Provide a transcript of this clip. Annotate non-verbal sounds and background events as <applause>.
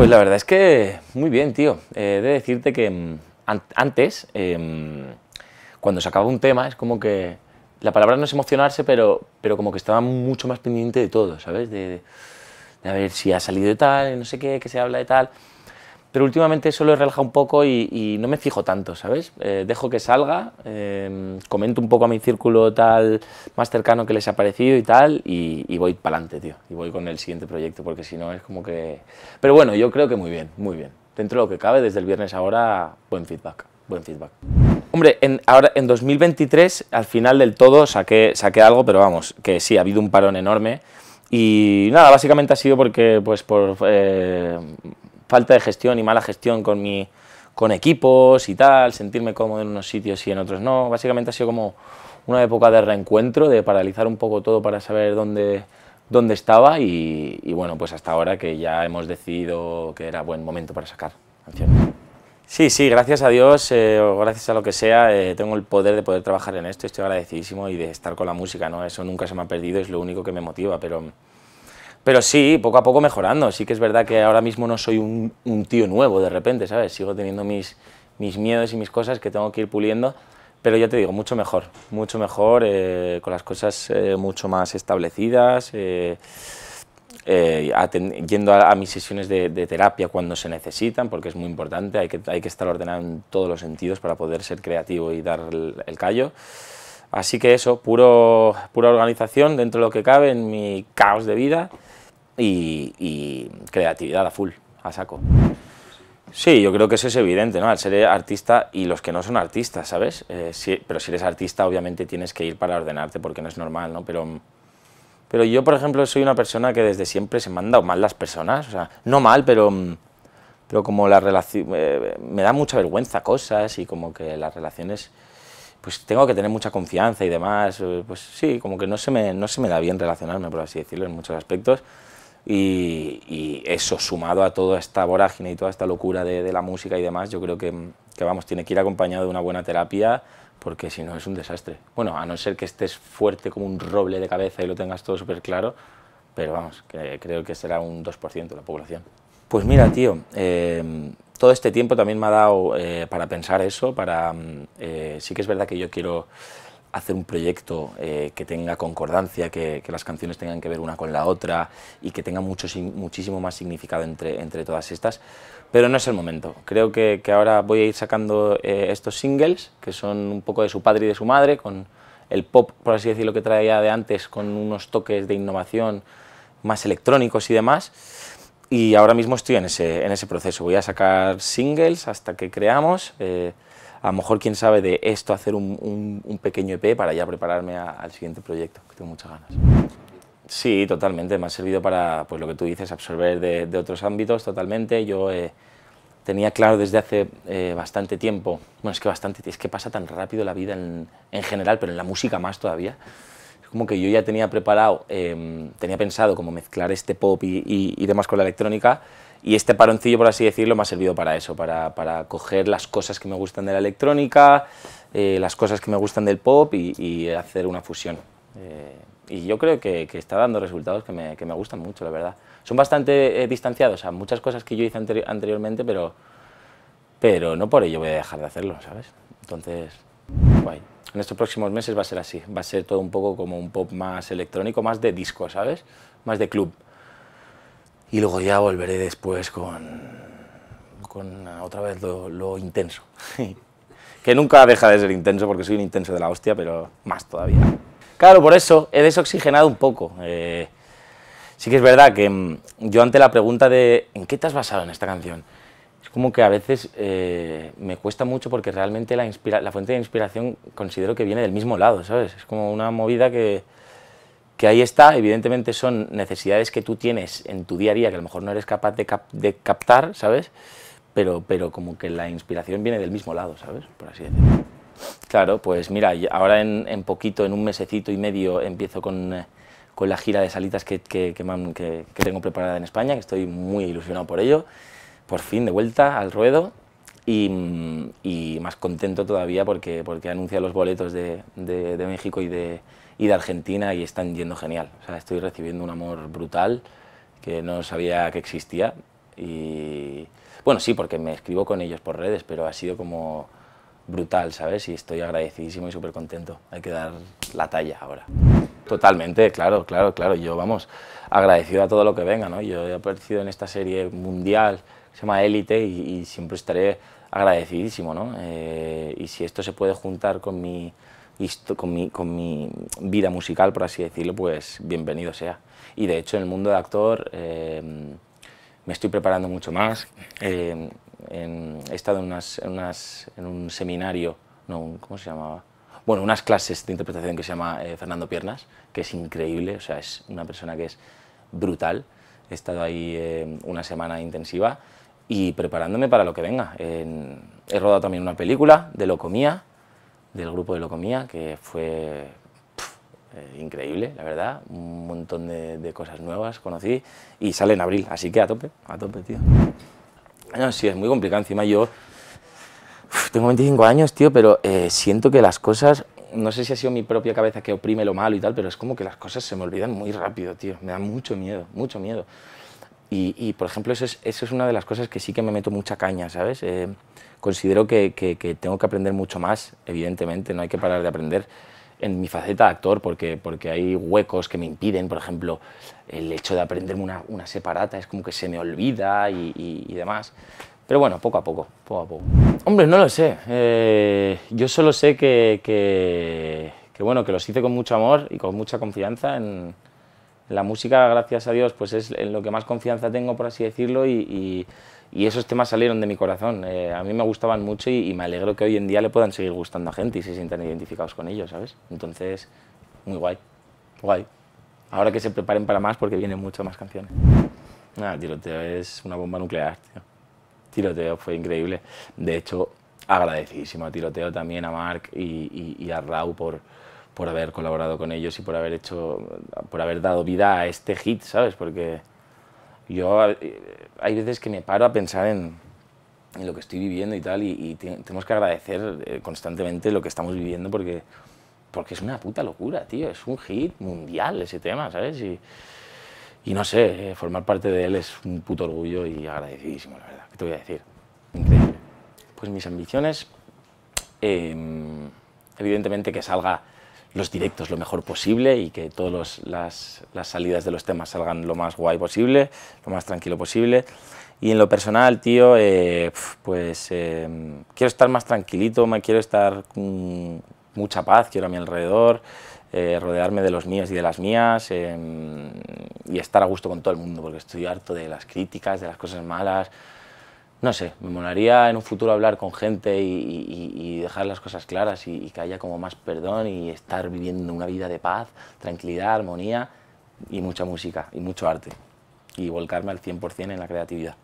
Pues la verdad es que muy bien, tío. Eh, he de decirte que mm, antes, em, cuando se acaba un tema, es como que la palabra no es emocionarse, pero, como que estaba mucho más pendiente de todo, ¿sabes? De, de a ver si ha salido de tal, no sé qué, que se habla de tal pero últimamente eso lo he relajado un poco y, no me fijo tanto, ¿sabes? Eh, dejo que salga, em, comento un poco a mi círculo tal más cercano que les ha parecido y tal, y, voy para adelante, tío, y voy con el siguiente proyecto, porque si no es como que... Pero bueno, yo creo que muy bien, muy bien. Dentro de lo que cabe, desde el viernes ahora, buen feedback, buen feedback. Hombre, en, ahora, en 2023, al final del todo, saqué, saqué algo, pero vamos, que sí, ha habido un parón enorme. Y nada, básicamente ha sido porque, pues, por eh, falta de gestión y mala gestión con, mi, con equipos y tal, sentirme cómodo en unos sitios y en otros no. Básicamente ha sido como una época de reencuentro, de paralizar un poco todo para saber dónde, dónde estaba y, bueno, pues hasta ahora que ya hemos decidido que era buen momento para sacar Sí, sí, gracias a Dios eh, o gracias a lo que sea, eh, tengo el poder de poder trabajar en esto, estoy agradecidísimo y de estar con la música, ¿no? Eso nunca se me ha perdido, es lo único que me motiva, pero pero sí, poco a poco mejorando. Sí que es verdad que ahora mismo no soy un, tío nuevo de repente, ¿sabes? Sigo teniendo mis, mis miedos y mis cosas que tengo que ir puliendo, pero ya te digo, mucho mejor, mucho mejor, eh, con las cosas eh, mucho más establecidas, eh, yendo a, mis sesiones de, terapia cuando se necesitan, porque es muy importante, hay que, hay que estar ordenado en todos los sentidos para poder ser creativo y dar el, el callo. Así que eso, puro, pura organización dentro de lo que cabe en mi caos de vida y, creatividad a full, a saco. Sí, yo creo que eso es evidente, ¿no? Al ser artista y los que no son artistas, ¿sabes? Eh, pero si eres artista, obviamente tienes que ir para ordenarte porque no es normal, ¿no? Pero, pero yo, por ejemplo, soy una persona que desde siempre se me han dado mal las personas, o sea, no mal, pero, pero como la relación... Eh, me da mucha vergüenza cosas y como que las relaciones... Pues tengo que tener mucha confianza y demás, eh, pues sí, como que no se me, no se me da bien relacionarme, por así decirlo, en muchos aspectos. Y, eso sumado a toda esta vorágine y toda esta locura de, la música y demás, yo creo que, vamos, tiene que ir acompañado de una buena terapia porque si no es un desastre. Bueno, a no ser que estés fuerte como un roble de cabeza y lo tengas todo súper claro, pero vamos, que, creo que será un 2% de la población. Pues mira, tío, eh, todo este tiempo también me ha dado eh, para pensar eso, para... Mm, eh, sí que es verdad que yo quiero hacer un proyecto eh, que tenga concordancia, que, las canciones tengan que ver una con la otra y que tenga mucho, muchísimo más significado entre, entre todas estas. Pero no es el momento. Creo que, ahora voy a ir sacando eh, estos singles, que son un poco de su padre y de su madre, con el pop, por así decirlo, que traía de antes, con unos toques de innovación más electrónicos y demás y ahora mismo estoy en ese, en ese proceso. Voy a sacar singles hasta que creamos. Eh, a lo mejor, quién sabe, de esto hacer un, un, pequeño EP para ya prepararme al siguiente proyecto, que tengo muchas ganas. Sí, totalmente, me ha servido para, pues lo que tú dices, absorber de, otros ámbitos totalmente. Yo eh, tenía claro desde hace eh, bastante tiempo, bueno, es que bastante, es que pasa tan rápido la vida en, en general, pero en la música más todavía, como que yo ya tenía preparado, em, tenía pensado como mezclar este pop y, y, demás con la electrónica y este paroncillo, por así decirlo, me ha servido para eso, para, para coger las cosas que me gustan de la electrónica, eh, las cosas que me gustan del pop y, hacer una fusión. Eh, y yo creo que, que, está dando resultados que me, que me gustan mucho, la verdad. Son bastante eh, distanciados a muchas cosas que yo hice anteriormente, pero, pero no por ello voy a dejar de hacerlo, ¿sabes? Entonces, guay en estos próximos meses va a ser así, va a ser todo un poco como un pop más electrónico, más de disco, ¿sabes? Más de club. Y luego ya volveré después con, con otra vez lo, intenso, <laughs> que nunca deja de ser intenso porque soy un intenso de la hostia, pero más todavía. Claro, por eso he desoxigenado un poco. Eh, sí que es verdad que mm, yo ante la pregunta de ¿en qué te has basado en esta canción? como que a veces eh, me cuesta mucho porque realmente la, fuente de inspiración considero que viene del mismo lado, ¿sabes? Es como una movida que, que ahí está, evidentemente son necesidades que tú tienes en tu día a día que a lo mejor no eres capaz de, captar, ¿sabes? Pero, pero como que la inspiración viene del mismo lado, ¿sabes? Por así decirlo. Claro, pues mira, ahora en, poquito, en un mesecito y medio, empiezo con, con la gira de salitas que, que, que tengo preparada en España, que estoy muy ilusionado por ello por fin de vuelta al ruedo y, más contento todavía porque, porque anuncia los boletos de, de, México y de, y de Argentina y están yendo genial. estoy recibiendo un amor brutal que no sabía que existía y bueno, sí, porque me escribo con ellos por redes, pero ha sido como brutal, ¿sabes? Y estoy agradecidísimo y súper contento. Hay que dar la talla ahora. Totalmente, claro, claro, claro. Yo, vamos, agradecido a todo lo que venga, ¿no? Yo he aparecido en esta serie mundial, se llama Élite y, siempre estaré agradecidísimo, ¿no? Eh, y si esto se puede juntar con mi, con mi, con mi vida musical, por así decirlo, pues bienvenido sea. Y de hecho en el mundo de actor eh, me estoy preparando mucho más. Eh, he estado en, en, un seminario, no, ¿cómo se llamaba? Bueno, unas clases de interpretación que se llama Fernando Piernas, que es increíble, o sea, es una persona que es brutal. He estado ahí eh, una semana intensiva y preparándome para lo que venga. he rodado también una película de Locomía, del grupo de Locomía, que fue eh, increíble, la verdad. Un montón de, cosas nuevas conocí y sale en abril, así que a tope, a tope, tío. sí, es muy complicado. Encima yo tengo 25 años, tío, pero eh, siento que las cosas no sé si ha sido mi propia cabeza que oprime lo malo y tal, pero es como que las cosas se me olvidan muy rápido, tío. Me da mucho miedo, mucho miedo. Y, por ejemplo, eso es, una de las cosas que sí que me meto mucha caña, ¿sabes? Eh, considero que, tengo que aprender mucho más, evidentemente, no hay que parar de aprender en mi faceta de actor, porque, porque hay huecos que me impiden, por ejemplo, el hecho de aprenderme una, una separata, es como que se me olvida y, y demás. Pero bueno, poco a poco, poco a poco. Hombre, no lo sé. Eh, yo solo sé que, bueno, que los hice con mucho amor y con mucha confianza en la música, gracias a Dios, pues es en lo que más confianza tengo, por así decirlo, y, esos temas salieron de mi corazón. Eh, a mí me gustaban mucho y, me alegro que hoy en día le puedan seguir gustando a gente y se sientan identificados con ellos, ¿sabes? Entonces, muy guay, guay. Ahora que se preparen para más porque vienen muchas más canciones. Nada, tiroteo es una bomba nuclear, tío tiroteo fue increíble. De hecho, agradecidísimo a tiroteo también, a Mark y, a Rau por, por haber colaborado con ellos y por haber hecho, por haber dado vida a este hit, ¿sabes? Porque yo eh, hay veces que me paro a pensar en, lo que estoy viviendo y tal, y, tenemos que agradecer eh, constantemente lo que estamos viviendo porque, porque es una puta locura, tío, es un hit mundial ese tema, ¿sabes? Y, y no sé, eh, formar parte de él es un puto orgullo y agradecidísimo, la verdad. ¿Qué te voy a decir? Pues mis ambiciones, em, evidentemente que salga los directos lo mejor posible y que todas las, salidas de los temas salgan lo más guay posible, lo más tranquilo posible. Y en lo personal, tío, eh, pues em, quiero estar más tranquilito, me quiero estar con mucha paz, quiero a mi alrededor, eh, rodearme de los míos y de las mías em, y estar a gusto con todo el mundo, porque estoy harto de las críticas, de las cosas malas. No sé, me molaría en un futuro hablar con gente y, dejar las cosas claras y, y que haya como más perdón y estar viviendo una vida de paz, tranquilidad, armonía y mucha música y mucho arte y volcarme al 100% en la creatividad.